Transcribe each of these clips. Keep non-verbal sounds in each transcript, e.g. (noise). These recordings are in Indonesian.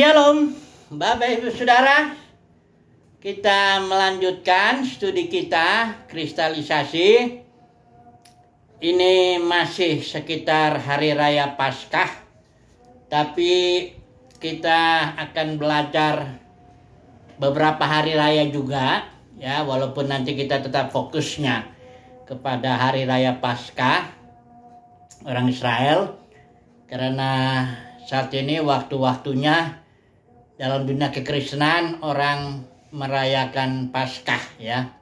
Shalom, Bapak Ibu Saudara. Kita melanjutkan studi kita kristalisasi. Ini masih sekitar hari raya Paskah, tapi kita akan belajar beberapa hari raya juga ya, walaupun nanti kita tetap fokusnya kepada hari raya Paskah orang Israel karena saat ini waktu-waktunya dalam dunia kekristenan orang merayakan Paskah ya.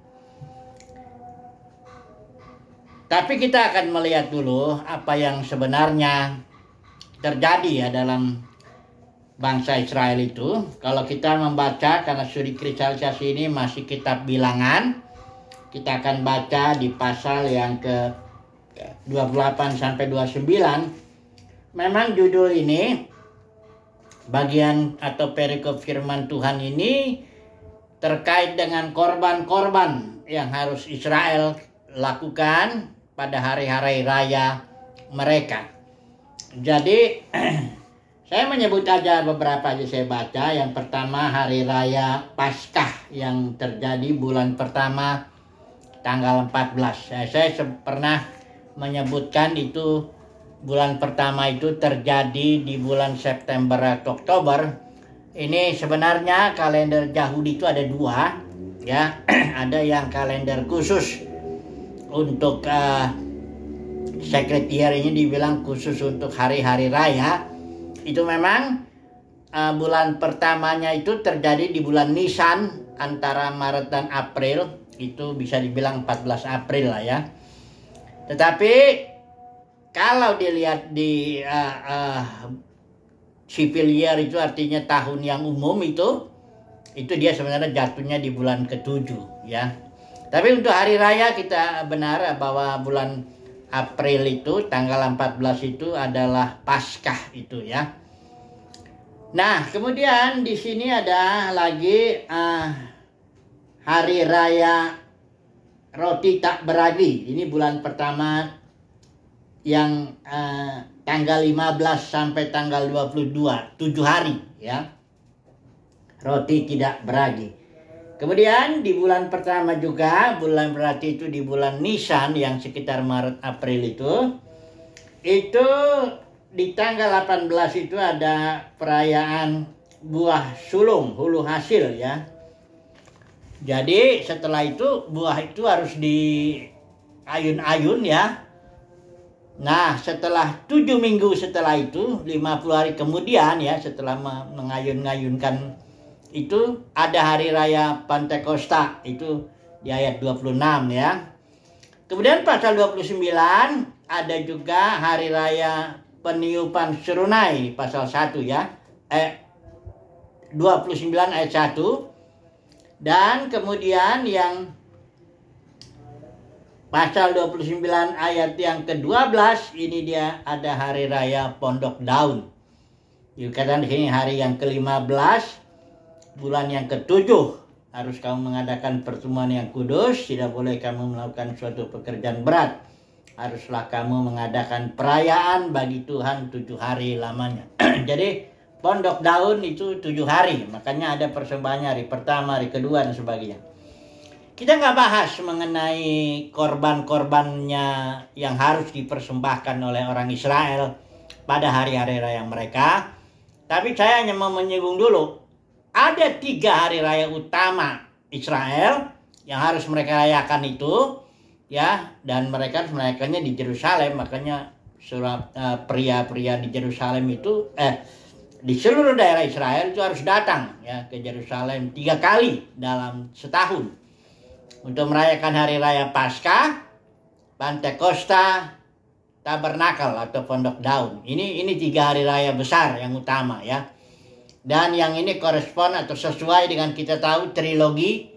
Tapi kita akan melihat dulu apa yang sebenarnya terjadi ya dalam bangsa Israel itu. Kalau kita membaca karena studi kristalisasi ini masih kitab bilangan, kita akan baca di pasal yang ke 28 sampai 29. Memang judul ini bagian atau perikop firman Tuhan ini terkait dengan korban-korban yang harus Israel lakukan pada hari-hari raya mereka. Jadi (clears throat) saya menyebut saja beberapa aja saya baca. Yang pertama hari raya Paskah yang terjadi bulan pertama tanggal 14. Ya, saya, saya pernah menyebutkan itu bulan pertama itu terjadi di bulan September atau Oktober. Ini sebenarnya kalender Yahudi itu ada dua, ya. (clears throat) ada yang kalender khusus untuk uh, eh, sekretiar ini dibilang khusus untuk hari-hari raya. Itu memang uh, bulan pertamanya itu terjadi di bulan Nisan antara Maret dan April itu bisa dibilang 14 April lah ya. Tetapi kalau dilihat di uh, uh, civil year itu artinya tahun yang umum itu itu dia sebenarnya jatuhnya di bulan ketujuh ya tapi untuk hari raya kita benar bahwa bulan April itu tanggal 14 itu adalah Paskah itu ya nah kemudian di sini ada lagi uh, hari raya roti tak beragi. ini bulan pertama yang uh, tanggal 15 sampai tanggal 22, 7 hari ya. Roti tidak beragi. Kemudian di bulan pertama juga, bulan berarti itu di bulan Nisan yang sekitar Maret April itu itu di tanggal 18 itu ada perayaan buah sulung, hulu hasil ya. Jadi setelah itu buah itu harus di ayun-ayun ya Nah, setelah tujuh minggu setelah itu, 50 hari kemudian ya, setelah mengayun-ngayunkan itu, ada hari raya Pantekosta, itu di ayat 26 ya. Kemudian pasal 29, ada juga hari raya peniupan serunai, pasal 1 ya, eh, 29 ayat 1. Dan kemudian yang Pasal 29 ayat yang ke-12 ini dia ada hari raya Pondok Daun. Dikatakan di sini hari yang ke-15 bulan yang ke-7 harus kamu mengadakan pertemuan yang kudus, tidak boleh kamu melakukan suatu pekerjaan berat. Haruslah kamu mengadakan perayaan bagi Tuhan tujuh hari lamanya. (clears throat) Jadi pondok daun itu tujuh hari, makanya ada persembahan hari pertama, hari kedua dan sebagainya kita nggak bahas mengenai korban-korbannya yang harus dipersembahkan oleh orang Israel pada hari-hari raya mereka. Tapi saya hanya mau menyinggung dulu. Ada tiga hari raya utama Israel yang harus mereka rayakan itu. ya Dan mereka harus merayakannya di Jerusalem. Makanya surat eh, pria-pria di Jerusalem itu, eh di seluruh daerah Israel itu harus datang ya ke Jerusalem tiga kali dalam setahun untuk merayakan hari raya Paskah, Pantekosta, Tabernakel atau Pondok Daun. Ini ini tiga hari raya besar yang utama ya. Dan yang ini korespon atau sesuai dengan kita tahu trilogi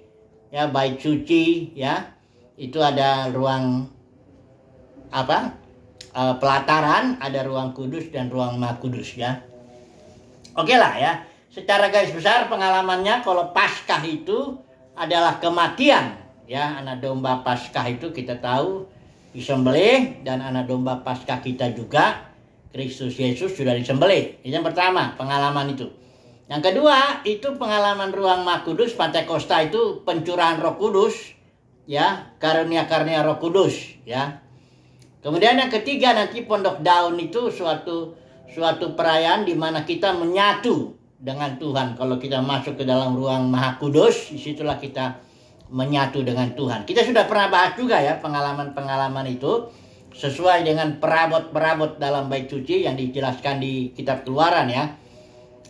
ya baik cuci ya. Itu ada ruang apa? E, pelataran, ada ruang kudus dan ruang maha kudus ya. Oke okay lah ya. Secara garis besar pengalamannya kalau Paskah itu adalah kematian ya anak domba Paskah itu kita tahu disembelih dan anak domba Paskah kita juga Kristus Yesus sudah disembelih. Ini yang pertama, pengalaman itu. Yang kedua, itu pengalaman ruang Mah Kudus Costa itu pencurahan Roh Kudus ya, karunia-karunia Roh Kudus ya. Kemudian yang ketiga nanti Pondok Daun itu suatu suatu perayaan di mana kita menyatu dengan Tuhan. Kalau kita masuk ke dalam ruang Maha disitulah kita menyatu dengan Tuhan. Kita sudah pernah bahas juga ya pengalaman-pengalaman itu sesuai dengan perabot-perabot dalam bait suci yang dijelaskan di kitab Keluaran ya.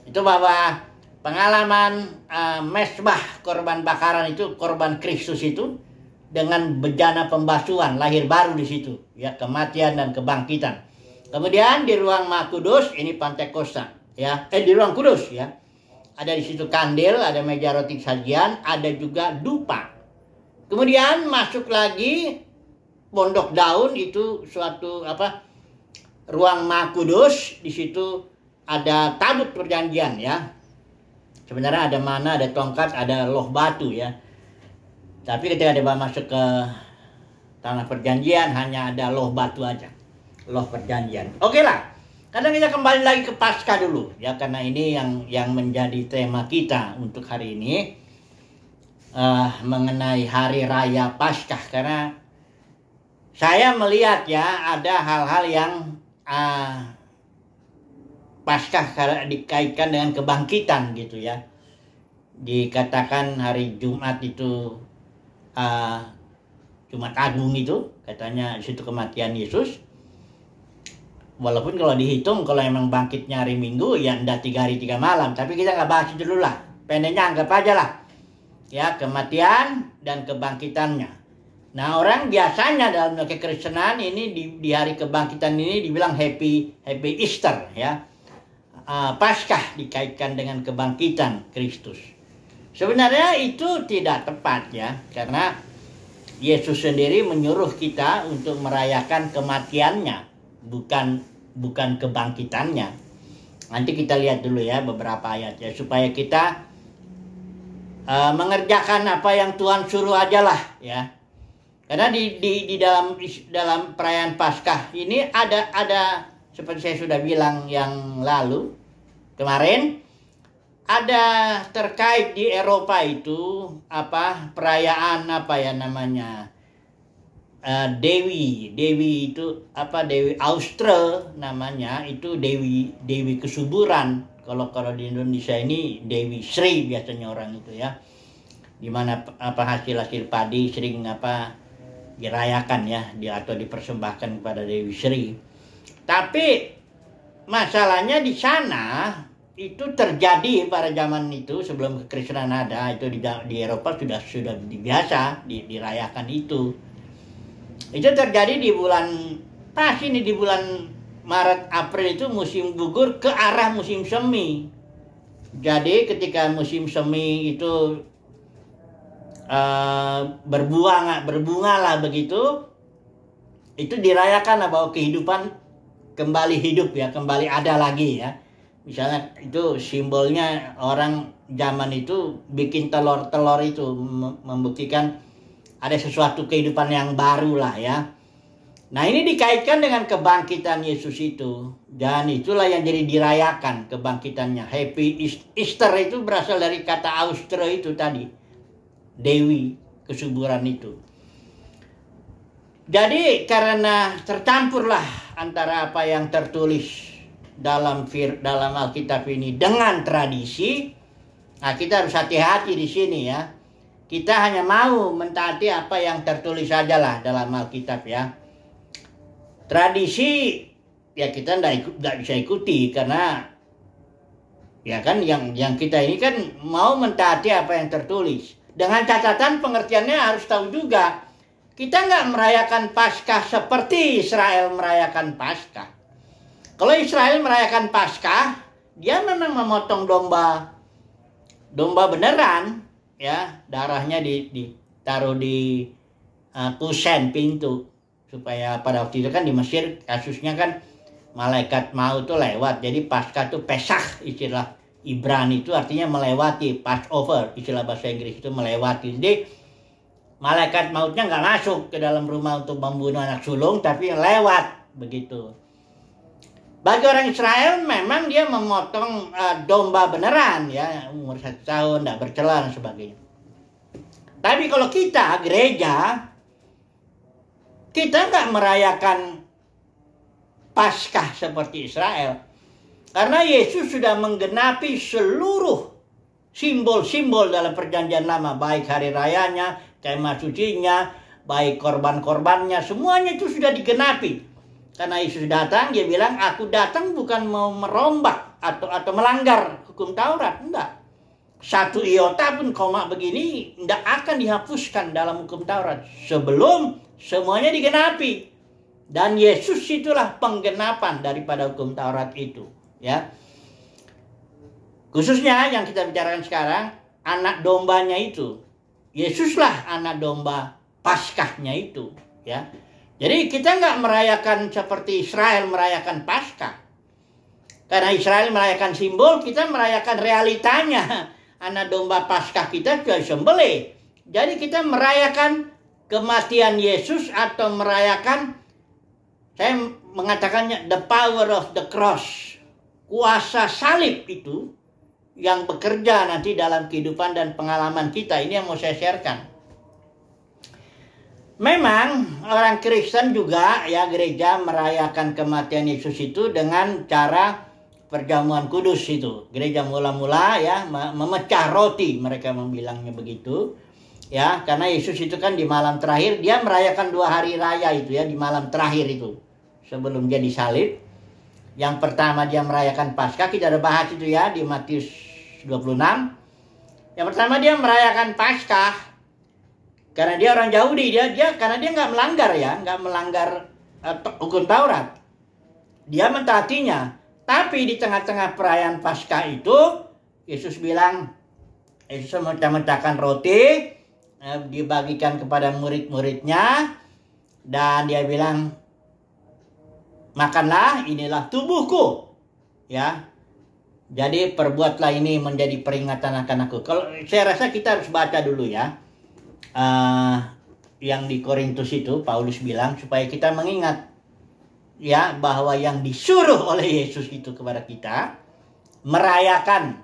Itu bahwa pengalaman uh, mesbah korban bakaran itu korban Kristus itu dengan bejana pembasuhan lahir baru di situ ya kematian dan kebangkitan. Kemudian di ruang Makudus ini pantai Kosta ya eh di ruang kudus ya ada di situ kandil, ada meja roti sajian, ada juga dupa. Kemudian masuk lagi pondok daun itu suatu apa ruang maha kudus di situ ada tabut perjanjian ya sebenarnya ada mana ada tongkat ada loh batu ya tapi ketika dia masuk ke tanah perjanjian hanya ada loh batu aja loh perjanjian oke okay lah karena kita kembali lagi ke pasca dulu ya karena ini yang yang menjadi tema kita untuk hari ini uh, mengenai hari raya Paskah karena saya melihat ya ada hal-hal yang uh, Paskah dikaitkan dengan kebangkitan gitu ya. Dikatakan hari Jumat itu uh, Jumat Agung itu katanya situ kematian Yesus walaupun kalau dihitung kalau emang bangkitnya hari Minggu ya ndak tiga hari tiga malam tapi kita nggak bahas itu dulu lah pendeknya anggap aja lah ya kematian dan kebangkitannya nah orang biasanya dalam kekristenan ini di, di hari kebangkitan ini dibilang happy happy Easter ya uh, Paskah dikaitkan dengan kebangkitan Kristus sebenarnya itu tidak tepat ya karena Yesus sendiri menyuruh kita untuk merayakan kematiannya bukan bukan kebangkitannya. Nanti kita lihat dulu ya beberapa ayat ya supaya kita uh, mengerjakan apa yang Tuhan suruh aja lah ya. Karena di, di, di dalam di, dalam perayaan Paskah ini ada ada seperti saya sudah bilang yang lalu kemarin ada terkait di Eropa itu apa perayaan apa ya namanya Eh, Dewi Dewi itu apa Dewi Austra namanya itu Dewi Dewi kesuburan kalau kalau di Indonesia ini Dewi Sri biasanya orang itu ya di mana apa hasil hasil padi sering apa dirayakan ya di, atau dipersembahkan kepada Dewi Sri tapi masalahnya di sana itu terjadi pada zaman itu sebelum kekristenan ada itu di, di Eropa sudah sudah biasa dirayakan itu itu terjadi di bulan pas ini di bulan Maret April itu musim gugur ke arah musim semi. Jadi ketika musim semi itu uh, eh, berbunga berbunga lah begitu itu dirayakan bahwa kehidupan kembali hidup ya kembali ada lagi ya misalnya itu simbolnya orang zaman itu bikin telur-telur itu membuktikan ada sesuatu kehidupan yang baru lah ya. Nah ini dikaitkan dengan kebangkitan Yesus itu dan itulah yang jadi dirayakan kebangkitannya. Happy Easter itu berasal dari kata Austro itu tadi, Dewi kesuburan itu. Jadi karena tercampurlah antara apa yang tertulis dalam fir dalam Alkitab ini dengan tradisi, nah kita harus hati-hati di sini ya. Kita hanya mau mentaati apa yang tertulis sajalah dalam Alkitab ya. Tradisi ya kita tidak ikut nggak bisa ikuti karena ya kan yang yang kita ini kan mau mentaati apa yang tertulis dengan catatan pengertiannya harus tahu juga kita nggak merayakan Paskah seperti Israel merayakan Paskah. Kalau Israel merayakan Paskah, dia memang memotong domba, domba beneran, ya darahnya ditaruh di uh, kusen ah, pintu supaya pada waktu itu kan di Mesir kasusnya kan malaikat maut tuh lewat jadi pasca tuh pesah istilah Ibrani itu artinya melewati passover istilah bahasa Inggris itu melewati jadi malaikat mautnya nggak masuk ke dalam rumah untuk membunuh anak sulung tapi lewat begitu bagi orang Israel memang dia memotong uh, domba beneran ya umur satu tahun tidak bercela dan sebagainya. Tapi kalau kita gereja kita nggak merayakan Paskah seperti Israel karena Yesus sudah menggenapi seluruh simbol-simbol dalam perjanjian lama baik hari rayanya, kemah sucinya, baik korban-korbannya semuanya itu sudah digenapi karena Yesus datang, dia bilang, aku datang bukan mau merombak atau atau melanggar hukum Taurat. Enggak. Satu iota pun koma begini tidak akan dihapuskan dalam hukum Taurat. Sebelum semuanya digenapi. Dan Yesus itulah penggenapan daripada hukum Taurat itu. Ya, Khususnya yang kita bicarakan sekarang, anak dombanya itu. Yesuslah anak domba paskahnya itu. Ya, jadi kita nggak merayakan seperti Israel merayakan Pasca Karena Israel merayakan simbol, kita merayakan realitanya. (laughs) Anak domba Paskah kita sudah sembelih. Jadi kita merayakan kematian Yesus atau merayakan saya mengatakannya the power of the cross. Kuasa salib itu yang bekerja nanti dalam kehidupan dan pengalaman kita. Ini yang mau saya sharekan. Memang orang Kristen juga ya gereja merayakan kematian Yesus itu dengan cara perjamuan kudus itu. Gereja mula-mula ya memecah roti mereka membilangnya begitu. Ya, karena Yesus itu kan di malam terakhir dia merayakan dua hari raya itu ya di malam terakhir itu sebelum dia disalib. Yang pertama dia merayakan Paskah kita ada bahas itu ya di Matius 26. Yang pertama dia merayakan Paskah karena dia orang Yahudi, dia dia karena dia nggak melanggar ya, nggak melanggar uh, hukum Taurat. Dia mentaatinya. Tapi di tengah-tengah perayaan Paskah itu, Yesus bilang, Yesus memecah roti, uh, dibagikan kepada murid-muridnya, dan dia bilang, makanlah, inilah tubuhku. Ya, jadi perbuatlah ini menjadi peringatan akan aku. Kalau saya rasa kita harus baca dulu ya uh, yang di Korintus itu Paulus bilang supaya kita mengingat ya bahwa yang disuruh oleh Yesus itu kepada kita merayakan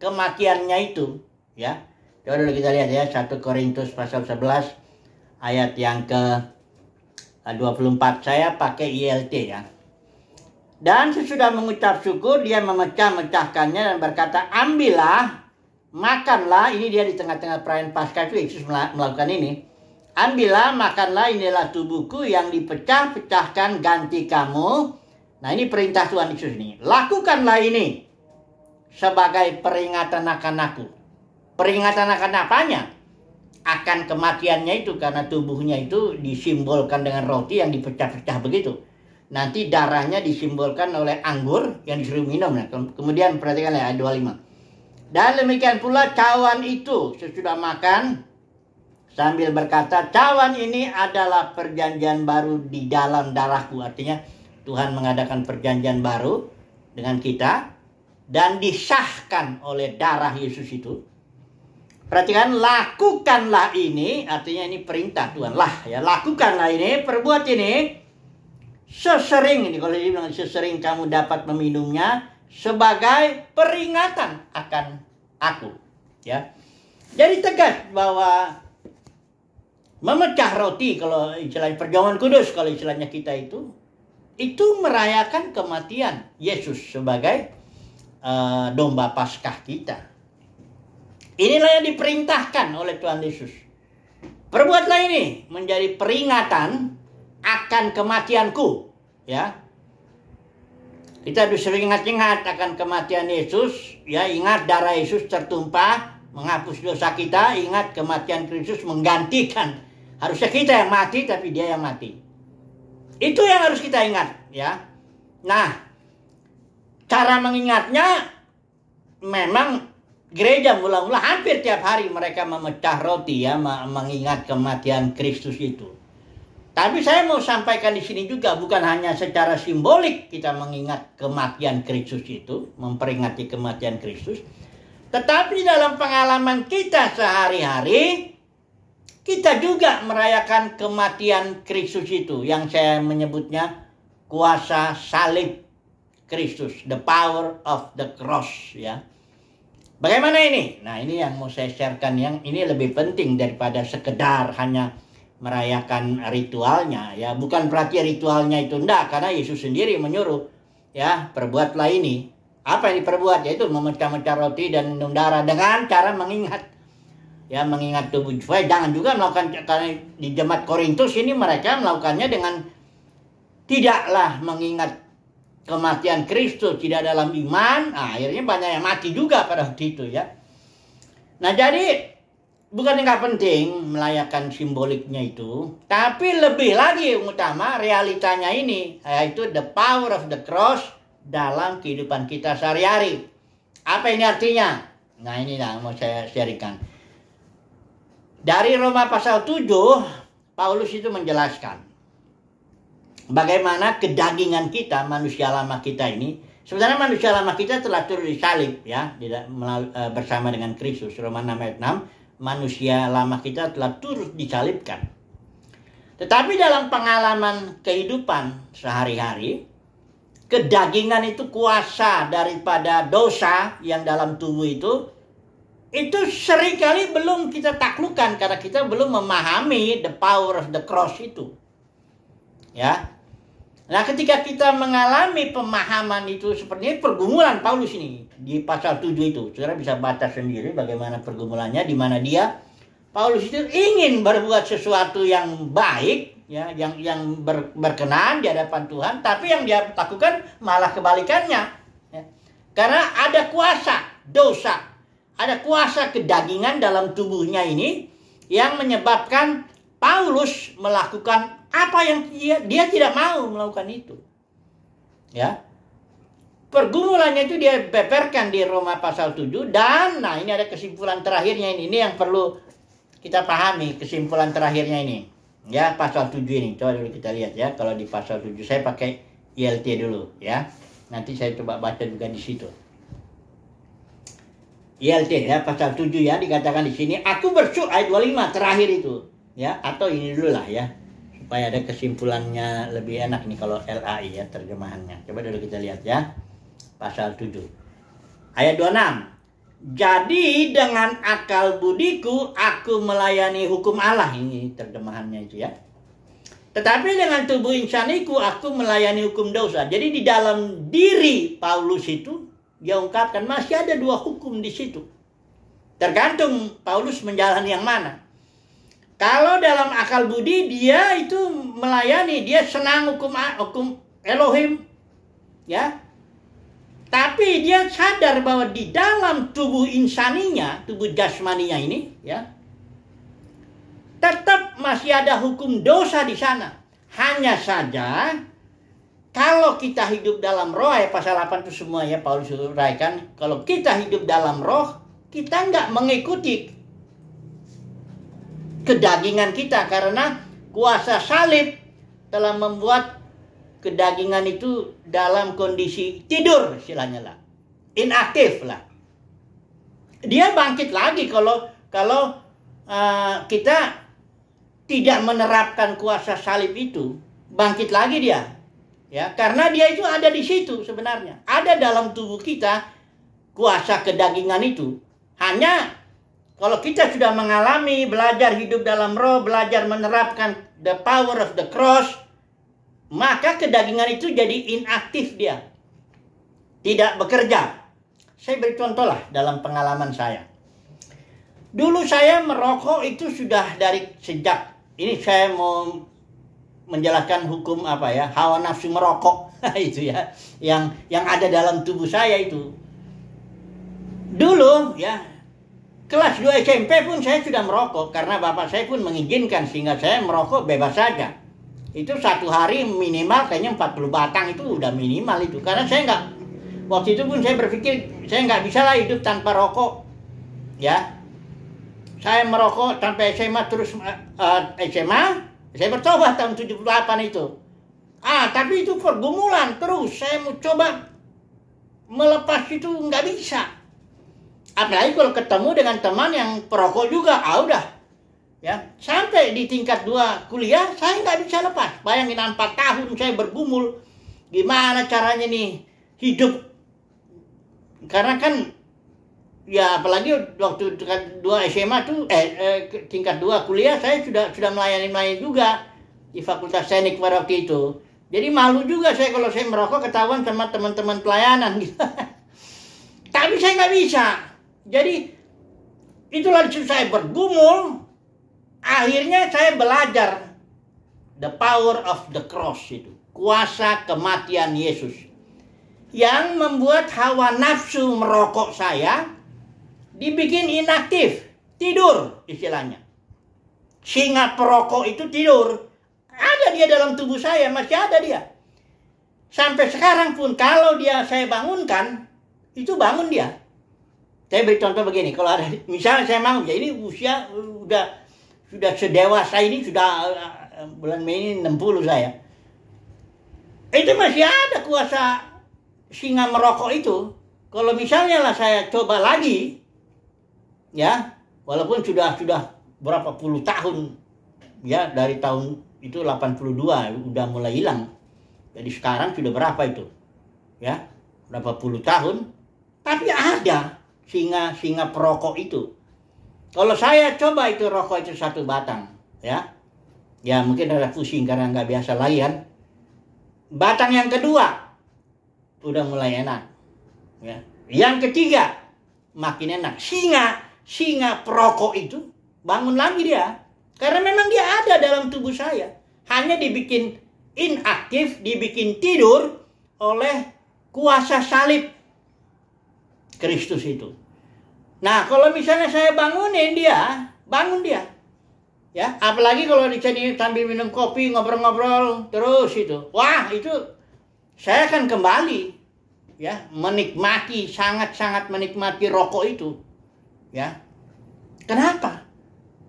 kematiannya itu ya. Coba dulu kita lihat ya 1 Korintus pasal 11 ayat yang ke 24 eh, saya pakai ILT ya. Dan sesudah mengucap syukur dia memecah-mecahkannya dan berkata ambillah makanlah ini dia di tengah-tengah perayaan Paskah itu Yesus melakukan ini. Ambillah, makanlah inilah tubuhku yang dipecah-pecahkan ganti kamu. Nah ini perintah Tuhan Yesus ini. Lakukanlah ini sebagai peringatan akan aku. Peringatan akan apanya? Akan kematiannya itu karena tubuhnya itu disimbolkan dengan roti yang dipecah-pecah begitu. Nanti darahnya disimbolkan oleh anggur yang disuruh minum. Nah, kemudian perhatikan ya ayat 25. Dan demikian pula cawan itu sesudah makan sambil berkata, cawan ini adalah perjanjian baru di dalam darahku. Artinya Tuhan mengadakan perjanjian baru dengan kita dan disahkan oleh darah Yesus itu. Perhatikan, lakukanlah ini, artinya ini perintah Tuhan lah ya, lakukanlah ini, perbuat ini sesering ini kalau dia bilang sesering kamu dapat meminumnya sebagai peringatan akan aku ya jadi tegas bahwa memecah roti kalau istilahnya perjamuan kudus kalau istilahnya kita itu itu merayakan kematian Yesus sebagai uh, domba Paskah kita. Inilah yang diperintahkan oleh Tuhan Yesus. Perbuatlah ini menjadi peringatan akan kematianku, ya. Kita harus sering ingat-ingat akan kematian Yesus. Ya, ingat darah Yesus tertumpah menghapus dosa kita. Ingat kematian Kristus menggantikan. Harusnya kita yang mati, tapi dia yang mati. Itu yang harus kita ingat, ya. Nah, cara mengingatnya memang gereja mula-mula hampir tiap hari mereka memecah roti ya mengingat kematian Kristus itu. Tapi saya mau sampaikan di sini juga bukan hanya secara simbolik kita mengingat kematian Kristus itu, memperingati kematian Kristus, tetapi dalam pengalaman kita sehari-hari kita juga merayakan kematian Kristus itu yang saya menyebutnya kuasa salib Kristus, the power of the cross ya. Bagaimana ini? Nah, ini yang mau saya sharekan yang ini lebih penting daripada sekedar hanya merayakan ritualnya ya bukan berarti ritualnya itu ndak karena Yesus sendiri menyuruh ya perbuatlah ini apa yang diperbuat yaitu memecah-mecah roti dan minum darah dengan cara mengingat ya mengingat tubuh supaya jangan juga melakukan karena di jemaat Korintus ini mereka melakukannya dengan tidaklah mengingat kematian Kristus tidak dalam iman nah, akhirnya banyak yang mati juga pada waktu itu ya nah jadi bukan nggak penting melayakan simboliknya itu, tapi lebih lagi yang utama realitanya ini, yaitu the power of the cross dalam kehidupan kita sehari-hari. Apa ini artinya? Nah ini yang mau saya sharingkan. Dari Roma pasal 7, Paulus itu menjelaskan bagaimana kedagingan kita, manusia lama kita ini, Sebenarnya manusia lama kita telah turun salib ya, eh, bersama dengan Kristus. Roma 6 ayat 6 manusia lama kita telah turut disalibkan. Tetapi dalam pengalaman kehidupan sehari-hari, kedagingan itu kuasa daripada dosa yang dalam tubuh itu, itu seringkali belum kita taklukan karena kita belum memahami the power of the cross itu. Ya, Nah, ketika kita mengalami pemahaman itu seperti ini, pergumulan Paulus ini di pasal 7 itu, saudara bisa baca sendiri bagaimana pergumulannya di mana dia Paulus itu ingin berbuat sesuatu yang baik, ya, yang yang ber, berkenan di hadapan Tuhan, tapi yang dia lakukan malah kebalikannya. Ya. Karena ada kuasa dosa, ada kuasa kedagingan dalam tubuhnya ini yang menyebabkan Paulus melakukan apa yang dia, dia tidak mau melakukan itu. Ya. Pergumulannya itu dia beberkan di Roma pasal 7 dan nah ini ada kesimpulan terakhirnya ini. Ini yang perlu kita pahami kesimpulan terakhirnya ini. Ya, pasal 7 ini. Coba dulu kita lihat ya. Kalau di pasal 7 saya pakai ILT dulu ya. Nanti saya coba baca juga di situ. ILT ya pasal 7 ya dikatakan di sini aku bersyukur ayat 25 terakhir itu ya atau ini dulu lah ya supaya ada kesimpulannya lebih enak nih kalau LAI ya terjemahannya. Coba dulu kita lihat ya. Pasal 7. Ayat 26. Jadi dengan akal budiku aku melayani hukum Allah ini terjemahannya itu ya. Tetapi dengan tubuh insaniku aku melayani hukum dosa. Jadi di dalam diri Paulus itu dia ungkapkan masih ada dua hukum di situ. Tergantung Paulus menjalani yang mana. Kalau dalam akal budi dia itu melayani, dia senang hukum hukum Elohim, ya. Tapi dia sadar bahwa di dalam tubuh insaninya, tubuh jasmaninya ini, ya, tetap masih ada hukum dosa di sana. Hanya saja kalau kita hidup dalam roh ya pasal 8 itu semua ya Paulus uraikan kalau kita hidup dalam roh kita nggak mengikuti kedagingan kita karena kuasa salib telah membuat kedagingan itu dalam kondisi tidur istilahnya lah inaktif lah dia bangkit lagi kalau kalau uh, kita tidak menerapkan kuasa salib itu bangkit lagi dia ya karena dia itu ada di situ sebenarnya ada dalam tubuh kita kuasa kedagingan itu hanya kalau kita sudah mengalami belajar hidup dalam roh, belajar menerapkan the power of the cross, maka kedagingan itu jadi inaktif dia. Tidak bekerja. Saya beri contoh lah dalam pengalaman saya. Dulu saya merokok itu sudah dari sejak ini saya mau menjelaskan hukum apa ya hawa nafsu merokok (laughs) itu ya yang yang ada dalam tubuh saya itu dulu ya Kelas 2 SMP pun saya sudah merokok karena bapak saya pun mengizinkan sehingga saya merokok bebas saja. Itu satu hari minimal kayaknya 40 batang itu udah minimal itu karena saya nggak waktu itu pun saya berpikir saya nggak bisa lah hidup tanpa rokok ya saya merokok sampai SMA terus uh, eh, eh, SMA saya bertobat tahun 78 itu ah tapi itu pergumulan terus saya mau coba melepas itu nggak bisa apalagi kalau ketemu dengan teman yang perokok juga ah udah ya sampai di tingkat dua kuliah saya nggak bisa lepas bayangin empat tahun saya bergumul gimana caranya nih hidup karena kan ya apalagi waktu tingkat dua SMA tuh eh, eh tingkat dua kuliah saya sudah sudah melayani melayani juga di Fakultas Teknik pada waktu itu jadi malu juga saya kalau saya merokok ketahuan sama teman-teman pelayanan gitu (laughs) tapi saya nggak bisa jadi itulah disitu saya bergumul. Akhirnya saya belajar the power of the cross itu. Kuasa kematian Yesus. Yang membuat hawa nafsu merokok saya dibikin inaktif. Tidur istilahnya. Singa perokok itu tidur. Ada dia dalam tubuh saya, masih ada dia. Sampai sekarang pun kalau dia saya bangunkan, itu bangun dia saya beri contoh begini, kalau ada (laughs) misalnya saya mau ya ini usia uh, udah sudah sedewasa ini sudah uh, uh, bulan Mei ini 60 saya. Itu masih ada kuasa singa merokok itu. Kalau misalnya lah saya coba lagi ya, walaupun sudah sudah berapa puluh tahun ya dari tahun itu 82 udah mulai hilang. Jadi sekarang sudah berapa itu? Ya, berapa puluh tahun tapi ada singa-singa perokok itu. Kalau saya coba itu rokok itu satu batang, ya. Ya mungkin ada pusing karena nggak biasa layan. Batang yang kedua udah mulai enak. Ya. Yang ketiga makin enak. Singa, singa perokok itu bangun lagi dia. Karena memang dia ada dalam tubuh saya. Hanya dibikin inaktif, dibikin tidur oleh kuasa salib Kristus itu. Nah, kalau misalnya saya bangunin dia, bangun dia. Ya, apalagi kalau di sini sambil minum kopi, ngobrol-ngobrol terus itu. Wah, itu saya akan kembali ya, menikmati sangat-sangat menikmati rokok itu. Ya. Kenapa?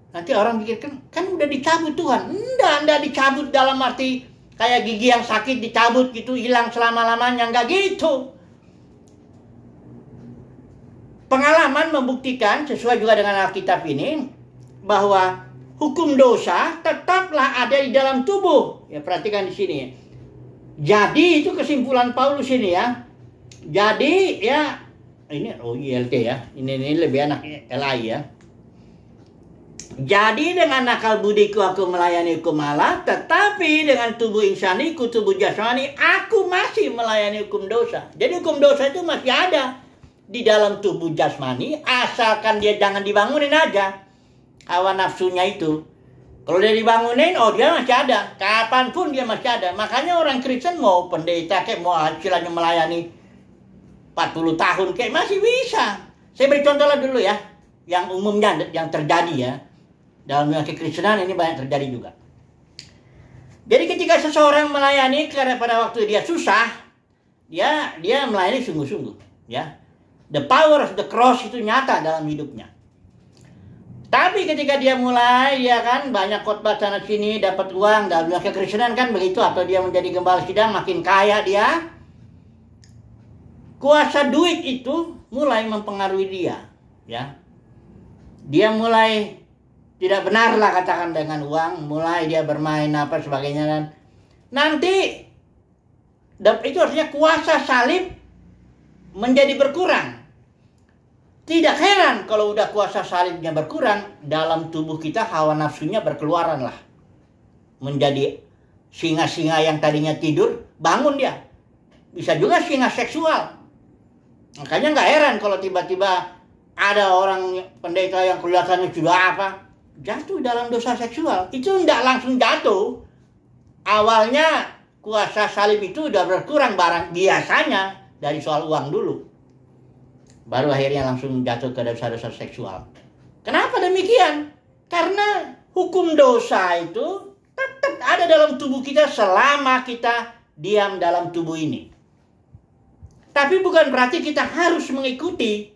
Nanti orang pikir kan kan udah dicabut Tuhan. Enggak, enggak dicabut dalam arti kayak gigi yang sakit dicabut gitu hilang selama-lamanya enggak gitu. Pengalaman membuktikan sesuai juga dengan Alkitab ini bahwa hukum dosa tetaplah ada di dalam tubuh. Ya perhatikan di sini. Jadi itu kesimpulan Paulus ini ya. Jadi ya ini OILT oh, iya, ILT ya. Ini ini lebih enak LAI ya. Jadi dengan nakal budiku aku melayani hukum Allah, tetapi dengan tubuh insaniku, tubuh jasmani, aku masih melayani hukum dosa. Jadi hukum dosa itu masih ada di dalam tubuh jasmani asalkan dia jangan dibangunin aja hawa nafsunya itu kalau dia dibangunin oh dia masih ada kapanpun dia masih ada makanya orang Kristen mau pendeta kayak mau hasilnya melayani 40 tahun kayak masih bisa saya beri contoh lah dulu ya yang umumnya yang terjadi ya dalam dunia kekristenan ini banyak terjadi juga jadi ketika seseorang melayani karena pada waktu dia susah dia dia melayani sungguh-sungguh ya The power of the cross itu nyata dalam hidupnya. Tapi ketika dia mulai, ya kan banyak khotbah sana sini dapat uang dalam dunia kekristenan kan begitu atau dia menjadi gembala sidang makin kaya dia. Kuasa duit itu mulai mempengaruhi dia, ya. Dia mulai tidak benar lah katakan dengan uang, mulai dia bermain apa sebagainya dan nanti itu artinya kuasa salib menjadi berkurang tidak heran kalau udah kuasa salibnya berkurang, dalam tubuh kita hawa nafsunya berkeluaran lah. Menjadi singa-singa yang tadinya tidur, bangun dia. Bisa juga singa seksual. Makanya nggak heran kalau tiba-tiba ada orang pendeta yang kelihatannya sudah apa jatuh dalam dosa seksual itu tidak langsung jatuh awalnya kuasa salib itu udah berkurang barang biasanya dari soal uang dulu baru akhirnya langsung jatuh ke dosa-dosa seksual. Kenapa demikian? Karena hukum dosa itu tetap ada dalam tubuh kita selama kita diam dalam tubuh ini. Tapi bukan berarti kita harus mengikuti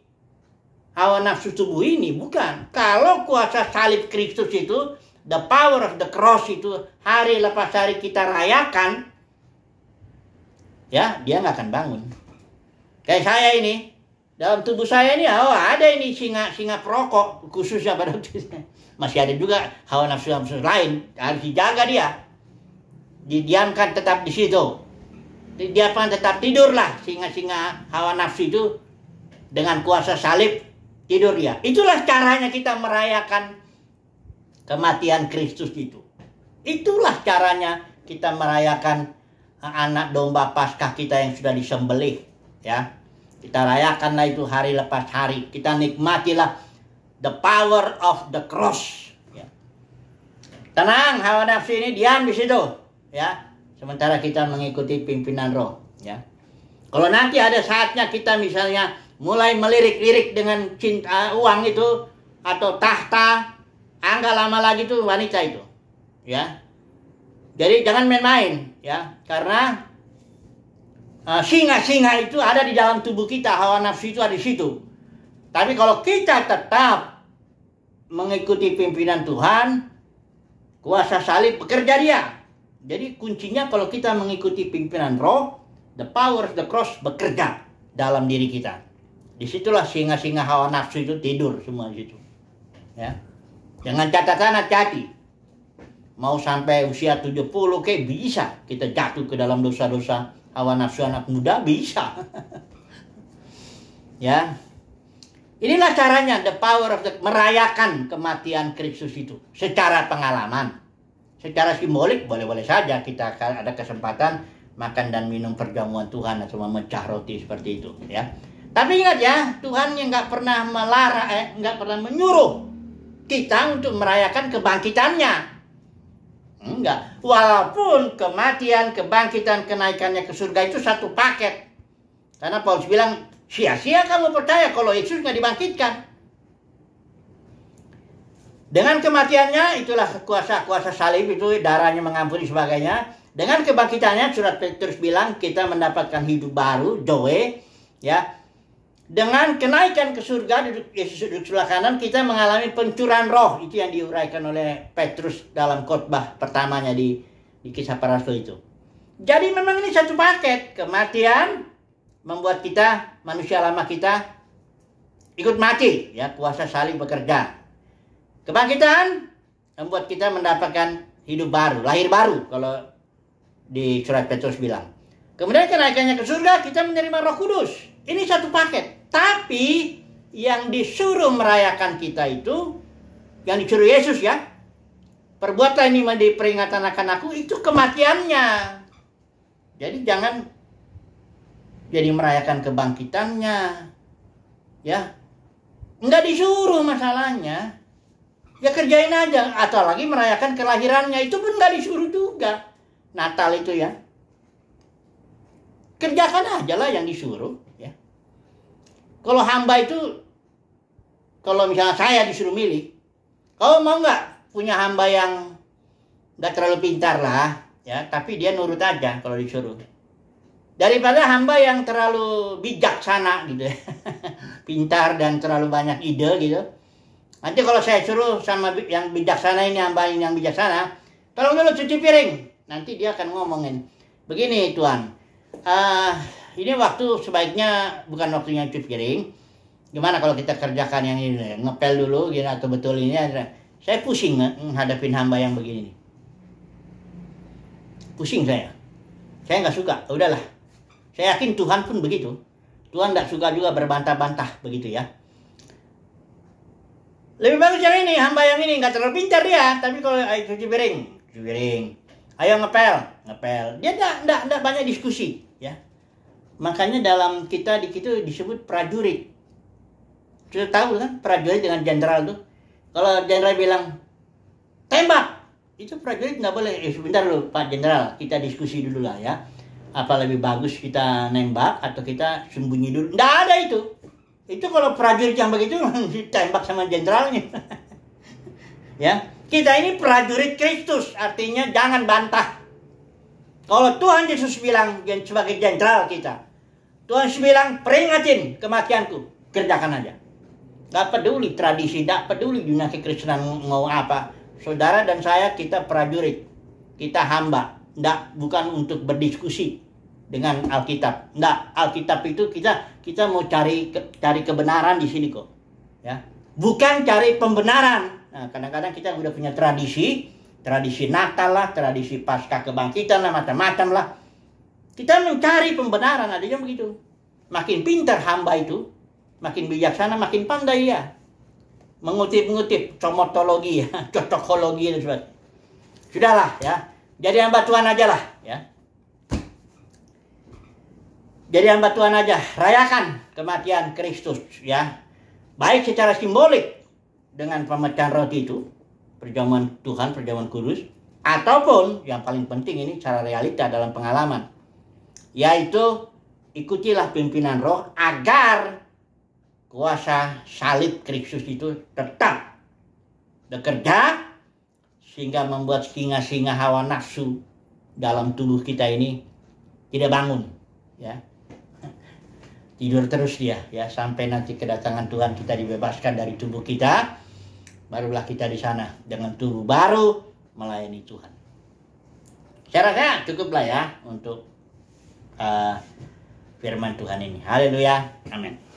hawa nafsu tubuh ini, bukan. Kalau kuasa salib Kristus itu, the power of the cross itu hari lepas hari kita rayakan, ya dia nggak akan bangun. Kayak saya ini, dalam tubuh saya ini oh, ada ini singa-singa perokok khususnya pada waktu (laughs) Masih ada juga hawa nafsu-nafsu lain harus dijaga dia. Didiamkan tetap di situ. Didiamkan tetap tidurlah singa-singa hawa nafsu itu dengan kuasa salib tidur dia. Itulah caranya kita merayakan kematian Kristus itu. Itulah caranya kita merayakan anak domba Paskah kita yang sudah disembelih, ya. Kita rayakanlah itu hari lepas hari. Kita nikmatilah the power of the cross. Ya. Tenang, hawa nafsu ini diam di situ. Ya, sementara kita mengikuti pimpinan roh. Ya. Kalau nanti ada saatnya kita misalnya mulai melirik-lirik dengan cinta uang itu atau tahta, angka lama lagi itu wanita itu. Ya. Jadi jangan main-main ya, karena Ah, singa-singa itu ada di dalam tubuh kita, hawa nafsu itu ada di situ. Tapi kalau kita tetap mengikuti pimpinan Tuhan, kuasa salib bekerja dia. Jadi kuncinya kalau kita mengikuti pimpinan roh, the power of the cross bekerja dalam diri kita. Disitulah singa-singa hawa nafsu itu tidur semua di situ. Ya. Dengan catatan hati-hati. Mau sampai usia 70 kayak bisa kita jatuh ke dalam dosa-dosa hawa nafsu anak muda bisa. (laughs) ya. Inilah caranya the power of the merayakan kematian Kristus itu secara pengalaman. Secara simbolik boleh-boleh saja kita akan ada kesempatan makan dan minum perjamuan Tuhan atau memecah roti seperti itu ya. Tapi ingat ya, Tuhan yang nggak pernah melarang, eh, pernah menyuruh kita untuk merayakan kebangkitannya. Enggak. Walaupun kematian, kebangkitan, kenaikannya ke surga itu satu paket. Karena Paulus bilang, sia-sia kamu percaya kalau Yesus nggak dibangkitkan. Dengan kematiannya, itulah kuasa-kuasa salib itu, darahnya mengampuni sebagainya. Dengan kebangkitannya, surat Petrus bilang, kita mendapatkan hidup baru, Joe, ya, dengan kenaikan ke surga duduk Yesus ya, duduk sebelah kanan kita mengalami pencurahan roh itu yang diuraikan oleh Petrus dalam khotbah pertamanya di di kisah para rasul itu. Jadi memang ini satu paket kematian membuat kita manusia lama kita ikut mati ya kuasa saling bekerja. Kebangkitan membuat kita mendapatkan hidup baru, lahir baru kalau di surat Petrus bilang. Kemudian kenaikannya ke surga kita menerima Roh Kudus. Ini satu paket. Tapi yang disuruh merayakan kita itu yang disuruh Yesus ya. Perbuatan ini menjadi peringatan akan aku itu kematiannya. Jadi jangan jadi merayakan kebangkitannya. Ya. Enggak disuruh masalahnya. Ya kerjain aja atau lagi merayakan kelahirannya itu pun enggak disuruh juga. Natal itu ya. Kerjakan aja lah yang disuruh. Kalau hamba itu, kalau misalnya saya disuruh milih, kau mau nggak punya hamba yang nggak terlalu pintar lah, ya, tapi dia nurut aja kalau disuruh. Daripada hamba yang terlalu bijaksana gitu, (laughs) pintar dan terlalu banyak ide gitu. Nanti kalau saya suruh sama yang bijaksana ini hamba ini yang bijaksana, tolong dulu cuci piring. Nanti dia akan ngomongin begini tuan Uh, ini waktu sebaiknya bukan waktunya cuci piring. Gimana kalau kita kerjakan yang ini, ngepel dulu gini atau betul ini Saya pusing eh, menghadapin hamba yang begini. Pusing saya. Saya nggak suka, udahlah. Saya yakin Tuhan pun begitu. Tuhan nggak suka juga berbantah-bantah begitu ya. Lebih bagus cara ini, hamba yang ini nggak terlalu pintar ya. tapi kalau ayo cuci piring, cuci piring. Ayo ngepel, ngepel. Dia nggak banyak diskusi Makanya dalam kita di situ disebut prajurit. Sudah tahu kan prajurit dengan jenderal tuh. Kalau jenderal bilang tembak, itu prajurit nggak boleh. Eh, sebentar loh Pak Jenderal, kita diskusi dulu lah ya. Apa lebih bagus kita nembak atau kita sembunyi dulu? Nggak ada itu. Itu kalau prajurit yang begitu ditembak (laughs) sama jenderalnya. (laughs) ya, kita ini prajurit Kristus, artinya jangan bantah. Kalau Tuhan Yesus bilang sebagai jenderal kita, Tuhan bilang peringatin kematianku. Kerjakan aja. Gak peduli tradisi, gak peduli dunia kekristenan mau apa. Saudara dan saya kita prajurit. Kita hamba. Nggak, bukan untuk berdiskusi dengan Alkitab. Nggak, Alkitab itu kita kita mau cari cari kebenaran di sini kok. Ya. Bukan cari pembenaran. Nah, kadang-kadang kita udah punya tradisi, tradisi Natal lah, tradisi pasca kebangkitan lah, macam-macam lah. Kita mencari pembenaran, ada yang begitu. Makin pintar hamba itu, makin bijaksana, makin pandai ya. Mengutip-ngutip comotologi, ya, (laughs) cocokologi dan sebagainya. Sudahlah ya, jadi hamba Tuhan aja lah ya. Jadi hamba Tuhan aja, rayakan kematian Kristus ya. Baik secara simbolik dengan pemecahan roti itu, perjamuan Tuhan, perjamuan kudus, ataupun yang paling penting ini cara realita dalam pengalaman yaitu ikutilah pimpinan roh agar kuasa salib Kristus itu tetap bekerja sehingga membuat singa-singa hawa nafsu dalam tubuh kita ini tidak bangun ya (laughs) tidur terus dia ya sampai nanti kedatangan Tuhan kita dibebaskan dari tubuh kita barulah kita di sana dengan tubuh baru melayani Tuhan. Saya rasa cukuplah ya untuk uh, firman Tuhan ini. Haleluya. Amin.